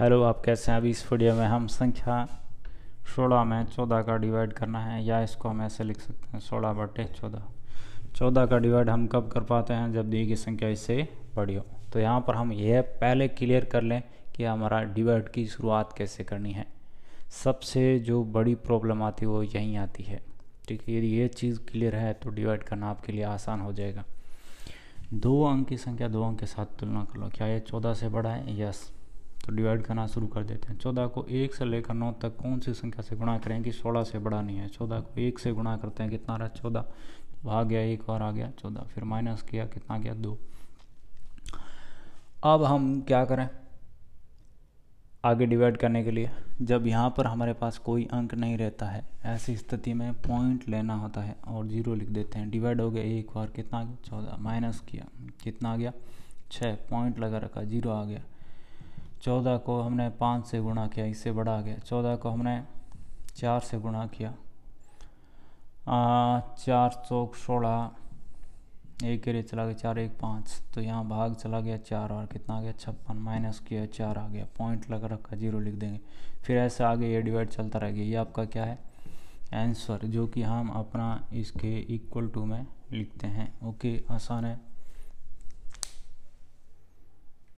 hello आप कैसे हैं अभी इस वीडियो में हम संख्या सोलह में चौदह का डिवाइड करना है या इसको हम ऐसे लिख सकते हैं सोलह बटे चौदह चौदह का डिवाइड हम कब कर पाते हैं जब दी गई संख्या इससे बड़ी हो तो यहाँ पर हम यह पहले क्लियर कर लें कि हमारा डिवाइड की शुरुआत कैसे करनी है सबसे जो बड़ी प्रॉब्लम आती है वो यहीं आती है ठीक है यदि ये चीज़ क्लियर है तो डिवाइड करना आपके लिए आसान हो जाएगा दो अंक की संख्या दो अंक के साथ तुलना कर लो क्या ये चौदह से बड़ा है यस तो डिवाइड करना शुरू कर देते हैं चौदह को एक से लेकर नौ तक कौन सी संख्या से गुणा करें कि सोलह से बड़ा नहीं है चौदह को एक से गुणा करते हैं कितना रहा चौदह तो आ गया एक और आ गया चौदह फिर माइनस किया कितना गया दो अब हम क्या करें आगे डिवाइड करने के लिए जब यहाँ पर हमारे पास कोई अंक नहीं रहता है ऐसी स्थिति में पॉइंट लेना होता है और जीरो लिख देते हैं डिवाइड हो गया एक बार कितना चौदह माइनस किया कितना आ गया छः पॉइंट लगा रखा जीरो आ गया चौदह को हमने पाँच से गुणा किया इससे बड़ा आ गया चौदह को हमने चार से गुणा किया आ, चार चौक सोलह एक गिरे चला गया चार एक पाँच तो यहाँ भाग चला गया चार और कितना आ गया छप्पन माइनस किया चार आ गया पॉइंट लगा रखा जीरो लिख देंगे फिर ऐसे आगे ये डिवाइड चलता रह गया ये आपका क्या है आंसर जो कि हम अपना इसके इक्वल टू में लिखते हैं ओके आसान है